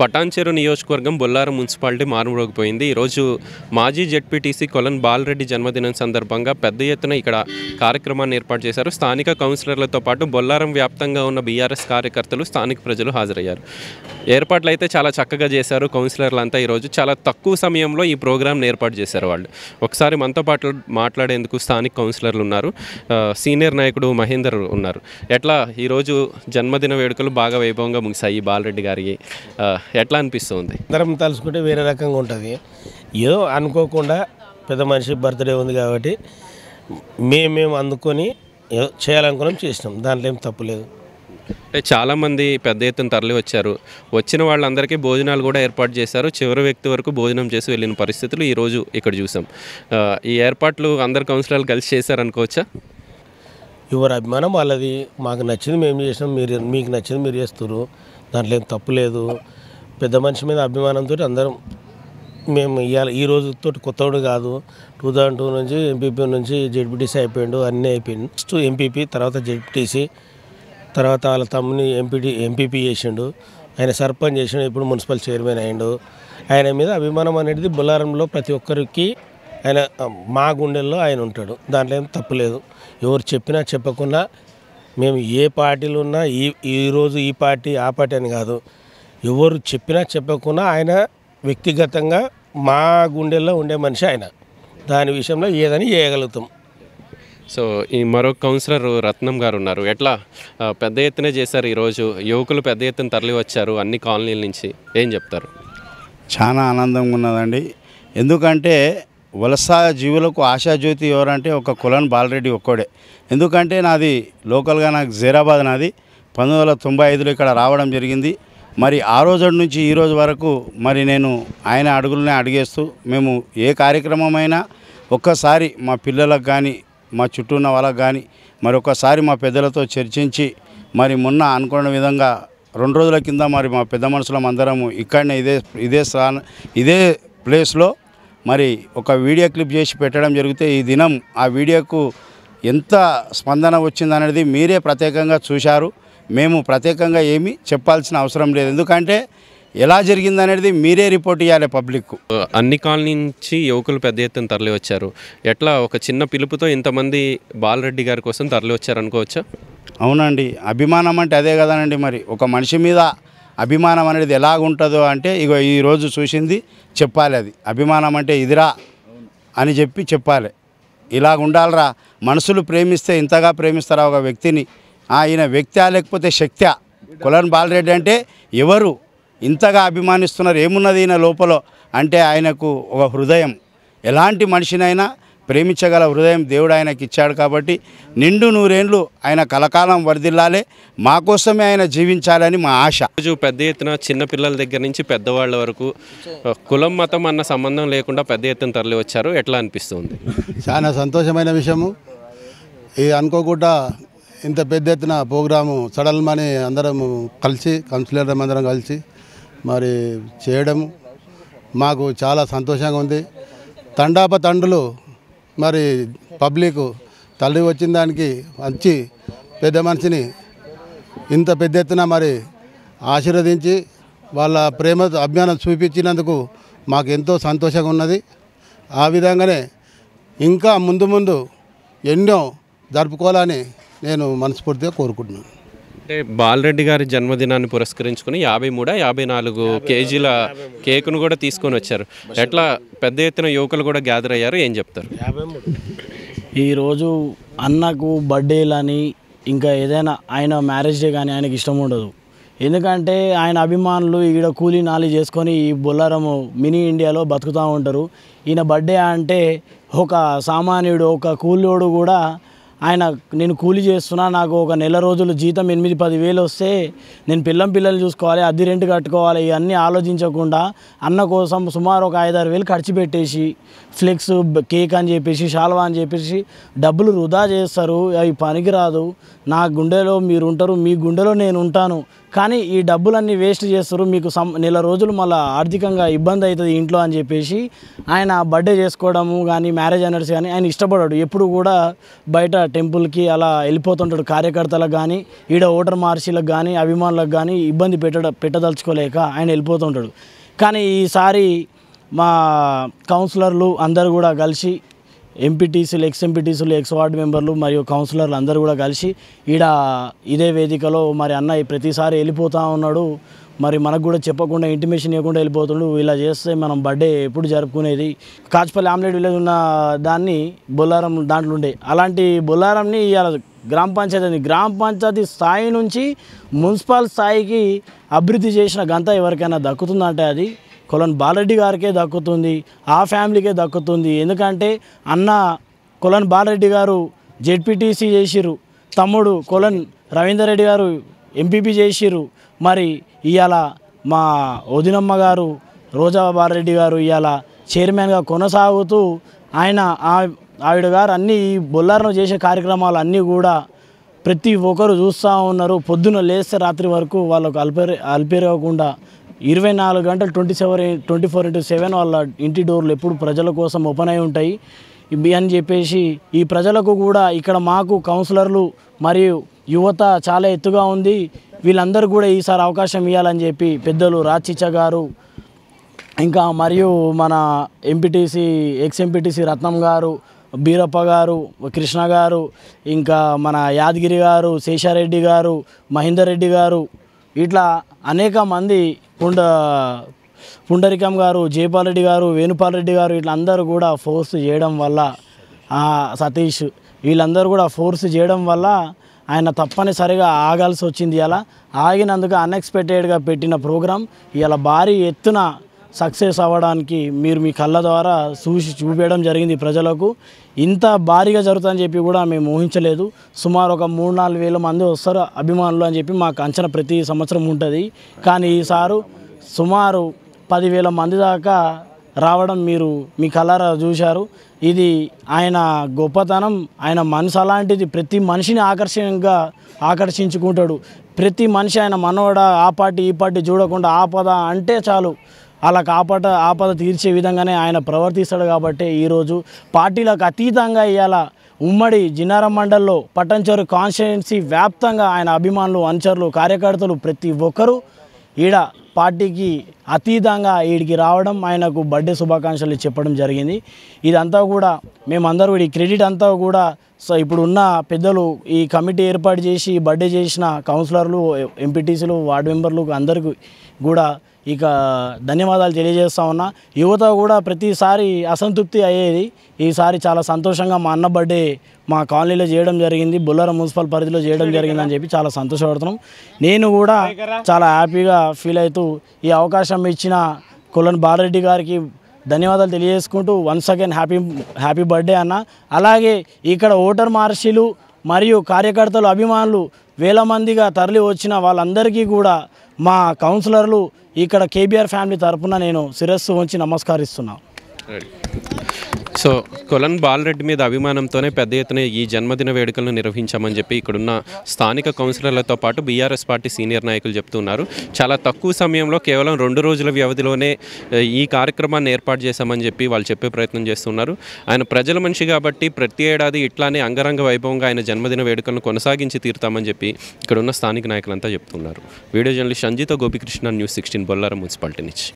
పటాన్చెరు నియోజకవర్గం బొల్లారం మున్సిపాలిటీ మారుమోగిపోయింది ఈరోజు మాజీ జెడ్పీటీసీ కొలన్ బాలరెడ్డి జన్మదినం సందర్భంగా పెద్ద ఎత్తున ఇక్కడ కార్యక్రమాన్ని ఏర్పాటు చేశారు స్థానిక కౌన్సిలర్లతో పాటు బొల్లారం వ్యాప్తంగా ఉన్న బీఆర్ఎస్ కార్యకర్తలు స్థానిక ప్రజలు హాజరయ్యారు ఏర్పాట్లు అయితే చాలా చక్కగా చేశారు కౌన్సిలర్లంతా ఈరోజు చాలా తక్కువ సమయంలో ఈ ప్రోగ్రామ్ని ఏర్పాటు చేశారు వాళ్ళు ఒకసారి మనతో పాటు మాట్లాడేందుకు స్థానిక కౌన్సిలర్లు ఉన్నారు సీనియర్ నాయకుడు మహేందర్ ఉన్నారు ఎట్లా ఈరోజు జన్మదిన వేడుకలు బాగా వైభవంగా ముగిశాయి బాలరెడ్డి గారికి ఎట్లా అనిపిస్తుంది అందరం తలుచుకుంటే వేరే రకంగా ఉంటుంది ఏదో అనుకోకుండా పెద్ద మనిషి బర్త్డే ఉంది కాబట్టి మేము అందుకొని ఏదో చేయాలనుకున్నాం చేసినాం దాంట్లో ఏం తప్పులేదు అంటే చాలామంది పెద్ద ఎత్తున తరలి వచ్చారు వచ్చిన వాళ్ళందరికీ భోజనాలు కూడా ఏర్పాటు చేశారు చివరి వ్యక్తి వరకు భోజనం చేసి వెళ్ళిన పరిస్థితులు ఈరోజు ఇక్కడ చూసాం ఈ ఏర్పాట్లు అందరు కౌన్సిలర్లు కలిసి చేశారనుకోవచ్చా ఎవరు అభిమానం వాళ్ళది మాకు నచ్చింది మేము చేసినాం మీరు మీకు నచ్చింది మీరు చేస్తారు దాంట్లో ఏం తప్పు లేదు పెద్ద మనిషి మీద అభిమానంతో అందరం మేము ఇవాళ ఈ రోజుతో కొత్తవాడు కాదు టూ థౌజండ్ టూ నుంచి ఎంపీపీ నుంచి జెడ్పీటీసీ అయిపోయాడు అన్నీ అయిపోయింది ఫస్ట్ ఎంపీపీ తర్వాత జెడ్పీటీసీ తర్వాత వాళ్ళ తమ్ముని ఎంపీటీ ఎంపీపీ చేసిండు ఆయన సర్పంచ్ చేసిండు ఇప్పుడు మున్సిపల్ చైర్మన్ అయ్యిండు ఆయన మీద అభిమానం అనేది బొల్లారంలో ప్రతి ఒక్కరికి ఆయన మా గుండెల్లో ఆయన ఉంటాడు దాంట్లో ఏం తప్పులేదు ఎవరు చెప్పినా చెప్పకుండా మేము ఏ పార్టీలు ఉన్నా ఈ ఈరోజు ఈ పార్టీ ఆ పార్టీ అని కాదు ఎవరు చెప్పినా చెప్పకున్నా ఆయన వ్యక్తిగతంగా మా గుండెల్లో ఉండే మనిషి ఆయన దాని విషయంలో ఏదని చేయగలుగుతాం సో ఈ మరో కౌన్సిలర్ రత్నం గారు ఉన్నారు ఎట్లా పెద్ద ఎత్తున చేశారు ఈరోజు యువకులు పెద్ద ఎత్తున తరలి వచ్చారు అన్ని కాలనీల నుంచి ఏం చెప్తారు చాలా ఆనందంగా ఉన్నదండి ఎందుకంటే వలస జీవులకు ఆశాజ్యోతి ఎవరంటే ఒక కులన్ బాలరెడ్డి ఒక్కడే ఎందుకంటే నాది లోకల్గా నాకు జీరాబాద్ నాది పంతొమ్మిది వందల తొంభై ఐదులో ఇక్కడ రావడం జరిగింది మరి ఆ రోజు నుంచి ఈ రోజు వరకు మరి నేను ఆయన అడుగులనే అడిగేస్తూ మేము ఏ కార్యక్రమమైనా ఒక్కసారి మా పిల్లలకు కానీ మా చుట్టూ ఉన్న వాళ్ళకు కానీ మరి ఒక్కసారి మా పెద్దలతో చర్చించి మరి మొన్న అనుకున్న విధంగా రెండు రోజుల కింద మరి మా పెద్ద మనుషులం అందరము ఇక్కడనే ఇదే ఇదే స్థాన ఇదే ప్లేస్లో మరి ఒక వీడియో క్లిప్ చేసి పెట్టడం జరిగితే ఈ దినం ఆ వీడియోకు ఎంత స్పందన వచ్చిందనేది మీరే ప్రత్యేకంగా చూశారు మేము ప్రత్యేకంగా ఏమీ చెప్పాల్సిన అవసరం లేదు ఎందుకంటే ఎలా జరిగింది అనేది మీరే రిపోర్ట్ ఇవ్వాలి పబ్లిక్ అన్ని కాలనీ నుంచి యువకులు పెద్ద ఎత్తున తరలి వచ్చారు ఎట్లా ఒక చిన్న పిలుపుతో ఇంతమంది బాలరెడ్డి గారి కోసం తరలి వచ్చారు అనుకోవచ్చా అవునండి అభిమానం అంటే అదే కదానండి మరి ఒక మనిషి మీద అభిమానం అనేది ఎలాగుంటుందో అంటే ఇగో ఈరోజు చూసింది చెప్పాలి అది అభిమానం అంటే ఇదిరా అని చెప్పి చెప్పాలి ఇలాగుండాలరా ఉండాలరా మనుషులు ప్రేమిస్తే ఇంతగా ప్రేమిస్తారా ఒక వ్యక్తిని ఆయన వ్యక్తి లేకపోతే శక్తి కులన్ బాలరెడ్డి అంటే ఎవరు ఇంతగా అభిమానిస్తున్నారు ఏమున్నది ఈయన లోపల అంటే ఆయనకు ఒక హృదయం ఎలాంటి మనిషినైనా ప్రేమించగల హృదయం దేవుడు ఆయనకి ఇచ్చాడు కాబట్టి నిండు నూరేండ్లు ఆయన కలకాలం వరదిల్లాలే మా కోసమే ఆయన జీవించాలని మా ఆశ రోజు పెద్ద ఎత్తున చిన్నపిల్లల దగ్గర నుంచి పెద్దవాళ్ళ వరకు కులం మతం అన్న సంబంధం లేకుండా పెద్ద ఎత్తున తరలి వచ్చారు ఎట్లా అనిపిస్తుంది చాలా సంతోషమైన విషయము ఇది అనుకోకుండా ఇంత పెద్ద ఎత్తున ప్రోగ్రాము సడల్మని అందరం కలిసి కౌన్సిలర్ అందరం కలిసి మరి చేయడము మాకు చాలా సంతోషంగా ఉంది తండాప తండ్రులు మరి పబ్లిక్ తల్లి వచ్చిన దానికి వచ్చి పెద్ద మనిషిని ఇంత పెద్ద ఎత్తున మరి ఆశీర్వదించి వాళ్ళ ప్రేమ అభిమానం చూపించినందుకు మాకు ఎంతో సంతోషంగా ఉన్నది ఆ విధంగానే ఇంకా ముందు ముందు ఎన్నో జరుపుకోవాలని నేను మనస్ఫూర్తిగా కోరుకుంటున్నాను అంటే బాలరెడ్డి గారి జన్మదినాన్ని పురస్కరించుకుని యాభై మూడు యాభై నాలుగు కేజీల కేకును కూడా తీసుకొని వచ్చారు ఎట్లా పెద్ద ఎత్తున యువకులు కూడా గ్యాదర్ అయ్యారు ఏం చెప్తారు ఈరోజు అన్నకు బర్త్డేలని ఇంకా ఏదైనా ఆయన మ్యారేజ్ డే కానీ ఆయనకి ఇష్టం ఉండదు ఎందుకంటే ఆయన అభిమానులు ఈడ కూలీ నాలి చేసుకొని ఈ బొల్లారం మినీ ఇండియాలో బతుకుతూ ఉంటారు ఈయన బర్త్డే అంటే ఒక సామాన్యుడు ఒక కూలోడు కూడా ఆయన నేను కూలి చేస్తున్నా నాకు ఒక నెల రోజులు జీతం ఎనిమిది పది వేలు వస్తే నేను పిల్లం పిల్లలు చూసుకోవాలి అద్దె రెంట్ కట్టుకోవాలి ఇవన్నీ ఆలోచించకుండా అన్న కోసం సుమారు ఒక ఐదారు వేలు ఖర్చు పెట్టేసి ఫ్లెక్స్ కేక్ అని చెప్పేసి షాల్వా అని చెప్పేసి డబ్బులు వృధా చేస్తారు అవి పనికిరాదు నా గుండెలో మీరు ఉంటారు మీ గుండెలో నేను ఉంటాను కానీ ఈ డబ్బులన్నీ వేస్ట్ చేస్తారు మీకు సం నెల రోజులు మళ్ళీ ఆర్థికంగా ఇబ్బంది అవుతుంది ఇంట్లో అని చెప్పేసి ఆయన బర్త్డే చేసుకోవడము కానీ మ్యారేజ్ అనర్స్ కానీ ఆయన ఇష్టపడాడు ఎప్పుడు కూడా బయట టెంపుల్కి అలా వెళ్ళిపోతుంటాడు కార్యకర్తలకు కానీ ఈడ ఓటర్ మార్షీలకు కానీ అభిమానులకు కానీ ఇబ్బంది పెట్ట పెట్టదలుచుకోలేక ఆయన వెళ్ళిపోతుంటాడు కానీ ఈసారి మా కౌన్సిలర్లు అందరు కూడా కలిసి ఎంపీటీసీలు ఎక్స్ ఎంపీటీసీలు ఎక్స్ వార్డు మెంబర్లు మరియు కౌన్సిలర్లు అందరూ కూడా కలిసి ఈడ ఇదే వేదికలో మరి అన్న ప్రతిసారి వెళ్ళిపోతూ ఉన్నాడు మరి మనకు కూడా చెప్పకుండా ఇంటిమేషన్ ఇవ్వకుండా వెళ్ళిపోతుండు ఇలా చేస్తే మనం బర్త్డే ఎప్పుడు జరుపుకునేది కాచిపల్లి ఆమ్లెట్ విలేజ్ ఉన్న దాన్ని బొల్లారం దాంట్లో ఉండే అలాంటి బొల్లారంని ఇవాళ గ్రామ పంచాయతీ గ్రామ పంచాయతీ స్థాయి నుంచి మున్సిపల్ స్థాయికి అభివృద్ధి చేసిన గంత ఎవరికైనా దక్కుతుందంటే అది కొలన్ బాలరెడ్డి గారికే దక్కుతుంది ఆ ఫ్యామిలీకే దక్కుతుంది ఎందుకంటే అన్న కొలన్ బాలరెడ్డి గారు జెడ్పీటీసీ చేసిరు తమ్ముడు కొలన్ రవీందర్ రెడ్డి గారు ఎంపీపీ చేసిరు మరి ఇవాళ మా వదినమ్మ గారు రోజా బాలరెడ్డి గారు ఇవాళ చైర్మన్గా కొనసాగుతూ ఆయన ఆవిడ గారు అన్ని ఈ బొల్లారను చేసే కార్యక్రమాలు అన్నీ కూడా ప్రతి ఒక్కరు చూస్తూ ఉన్నారు పొద్దున లేస్తే రాత్రి వరకు వాళ్ళకు అల్పే అల్పేరవకుండా ఇరవై నాలుగు గంటలు twenty seven twenty four into seven వాళ్ళ ఇంటి డోర్లు ఎప్పుడు ప్రజల కోసం ఓపెన్ అయి ఉంటాయి అని చెప్పేసి ఈ ప్రజలకు కూడా ఇక్కడ మాకు కౌన్సిలర్లు మరియు యువత చాలా ఎత్తుగా ఉంది వీళ్ళందరూ కూడా ఈసారి అవకాశం ఇవ్వాలని చెప్పి పెద్దలు రాచిచ్చ గారు ఇంకా మరియు మన ఎంపీటీసీ ఎక్స్ ఎంపీటీసీ రత్నం గారు బీరప్ప గారు కృష్ణ గారు ఇంకా మన యాదగిరి గారు శేషారెడ్డి గారు మహేందర్ రెడ్డి గారు ఇట్లా అనేక మంది ఉండ పుండరికం గారు రెడ్డి గారు రెడ్డి గారు వీళ్ళందరూ కూడా ఫోర్స్ చేయడం వల్ల సతీష్ వీళ్ళందరూ కూడా ఫోర్స్ చేయడం వల్ల ఆయన తప్పనిసరిగా ఆగాల్సి వచ్చింది అలా ఆగినందుకు అన్ఎక్స్పెక్టెడ్గా పెట్టిన ప్రోగ్రాం ఇలా భారీ ఎత్తున సక్సెస్ అవ్వడానికి మీరు మీ కళ్ళ ద్వారా చూసి చూపించడం జరిగింది ప్రజలకు ఇంత భారీగా జరుగుతుందని చెప్పి కూడా మేము ఊహించలేదు సుమారు ఒక మూడు నాలుగు వేల మంది వస్తారు అభిమానులు అని చెప్పి మాకు అంచనా ప్రతి సంవత్సరం ఉంటుంది కానీ ఈసారు సుమారు పదివేల మంది దాకా రావడం మీరు మీ కలరా చూశారు ఇది ఆయన గొప్పతనం ఆయన మనసు అలాంటిది ప్రతి మనిషిని ఆకర్షణంగా ఆకర్షించుకుంటాడు ప్రతి మనిషి ఆయన మనవడ ఆ పార్టీ ఈ పార్టీ చూడకుండా ఆపద అంటే చాలు అలా కాపాట ఆపద తీర్చే విధంగానే ఆయన ప్రవర్తిస్తాడు కాబట్టి ఈరోజు పార్టీలకు అతీతంగా ఇవాళ ఉమ్మడి జిన్నారం మండల్లో పట్టంచెరు కాన్స్టిట్యున్సీ వ్యాప్తంగా ఆయన అభిమానులు అనుచరులు కార్యకర్తలు ప్రతి ఒక్కరూ ఈడ పార్టీకి అతీతంగా ఈడికి రావడం ఆయనకు బర్త్డే శుభాకాంక్షలు చెప్పడం జరిగింది ఇదంతా కూడా మేమందరూ ఈ క్రెడిట్ అంతా కూడా సో ఇప్పుడు ఉన్న పెద్దలు ఈ కమిటీ ఏర్పాటు చేసి బర్త్డే చేసిన కౌన్సిలర్లు ఎంపీటీసీలు వార్డు మెంబర్లు అందరికీ కూడా ఇక ధన్యవాదాలు తెలియజేస్తా ఉన్నా యువత కూడా ప్రతిసారి అసంతృప్తి అయ్యేది ఈసారి చాలా సంతోషంగా మా అన్న బర్త్డే మా కాలనీలో చేయడం జరిగింది బుల్లర మున్సిపల్ పరిధిలో చేయడం జరిగింది అని చెప్పి చాలా సంతోషపడుతున్నాం నేను కూడా చాలా హ్యాపీగా ఫీల్ అవుతూ ఈ అవకాశం ఇచ్చిన కులన్ బాలరెడ్డి గారికి ధన్యవాదాలు తెలియజేసుకుంటూ once again happy happy birthday అన్న అలాగే ఇక్కడ ఓటర్ మహర్షులు మరియు కార్యకర్తలు అభిమానులు వేల మందిగా తరలి వచ్చిన వాళ్ళందరికీ కూడా మా కౌన్సిలర్లు ఇక్కడ కేబీఆర్ ఫ్యామిలీ తరఫున నేను శిరస్సు ఉంచి నమస్కరిస్తున్నాను సో కొలన్ బాలరెడ్డి మీద అభిమానంతోనే పెద్ద ఎత్తున ఈ జన్మదిన వేడుకలను నిర్వహించామని చెప్పి ఇక్కడున్న స్థానిక కౌన్సిలర్లతో పాటు బీఆర్ఎస్ పార్టీ సీనియర్ నాయకులు చెప్తున్నారు చాలా తక్కువ సమయంలో కేవలం రెండు రోజుల వ్యవధిలోనే ఈ కార్యక్రమాన్ని ఏర్పాటు చేశామని చెప్పి వాళ్ళు చెప్పే ప్రయత్నం చేస్తున్నారు ఆయన ప్రజల మనిషి కాబట్టి ప్రతి ఏడాది ఇట్లానే అంగరంగ వైభవంగా ఆయన జన్మదిన వేడుకలను కొనసాగించి తీరుతామని చెప్పి ఇక్కడున్న స్థానిక నాయకులంతా చెప్తున్నారు video journalist Anjitha Gopikrishna news sixteen Bollaram municipality నుంచి